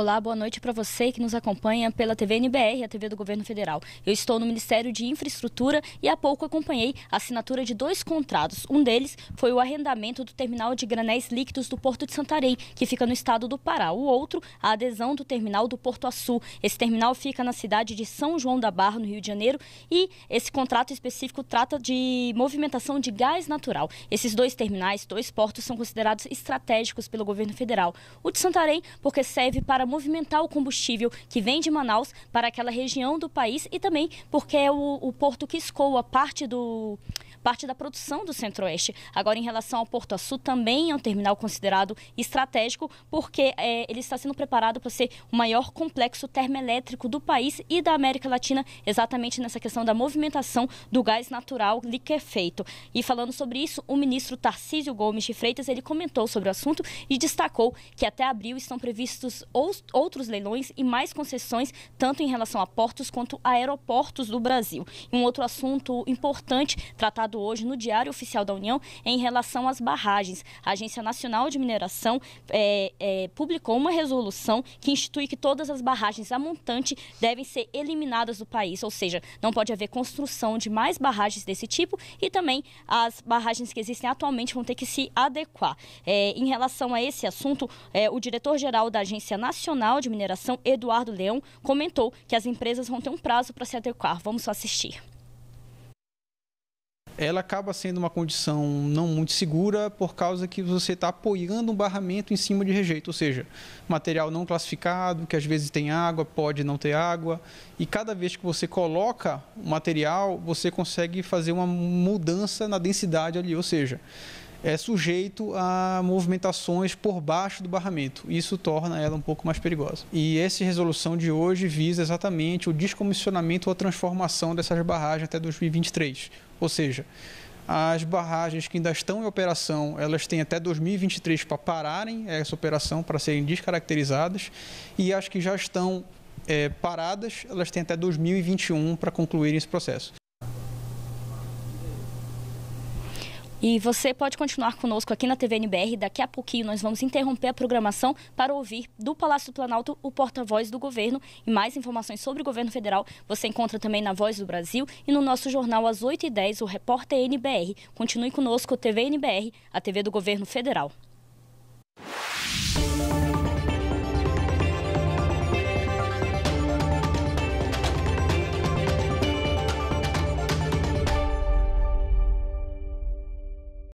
Olá, boa noite para você que nos acompanha pela TV NBR, a TV do Governo Federal. Eu estou no Ministério de Infraestrutura e há pouco acompanhei a assinatura de dois contratos. Um deles foi o arrendamento do terminal de granéis líquidos do Porto de Santarém, que fica no estado do Pará. O outro, a adesão do terminal do Porto Açu. Esse terminal fica na cidade de São João da Barra, no Rio de Janeiro, e esse contrato específico trata de movimentação de gás natural. Esses dois terminais, dois portos, são considerados estratégicos pelo governo federal. O de Santarém, porque serve para movimentar o combustível que vem de Manaus para aquela região do país e também porque é o, o porto que escoa parte do parte da produção do Centro-Oeste. Agora, em relação ao Porto Açu, também é um terminal considerado estratégico, porque é, ele está sendo preparado para ser o maior complexo termoelétrico do país e da América Latina, exatamente nessa questão da movimentação do gás natural liquefeito. E falando sobre isso, o ministro Tarcísio Gomes de Freitas, ele comentou sobre o assunto e destacou que até abril estão previstos outros leilões e mais concessões, tanto em relação a portos quanto a aeroportos do Brasil. E um outro assunto importante tratado hoje no Diário Oficial da União em relação às barragens. A Agência Nacional de Mineração é, é, publicou uma resolução que institui que todas as barragens a montante devem ser eliminadas do país, ou seja, não pode haver construção de mais barragens desse tipo e também as barragens que existem atualmente vão ter que se adequar. É, em relação a esse assunto, é, o diretor-geral da Agência Nacional de Mineração, Eduardo Leão, comentou que as empresas vão ter um prazo para se adequar. Vamos só assistir ela acaba sendo uma condição não muito segura por causa que você está apoiando um barramento em cima de rejeito, ou seja, material não classificado, que às vezes tem água, pode não ter água, e cada vez que você coloca o material, você consegue fazer uma mudança na densidade ali, ou seja, é sujeito a movimentações por baixo do barramento. Isso torna ela um pouco mais perigosa. E essa resolução de hoje visa exatamente o descomissionamento ou a transformação dessas barragens até 2023. Ou seja, as barragens que ainda estão em operação, elas têm até 2023 para pararem essa operação, para serem descaracterizadas, e as que já estão é, paradas, elas têm até 2021 para concluir esse processo. E você pode continuar conosco aqui na TV NBR. Daqui a pouquinho nós vamos interromper a programação para ouvir do Palácio do Planalto o porta-voz do governo. E mais informações sobre o governo federal você encontra também na Voz do Brasil e no nosso jornal às 8h10, o Repórter NBR. Continue conosco, TV NBR, a TV do Governo Federal.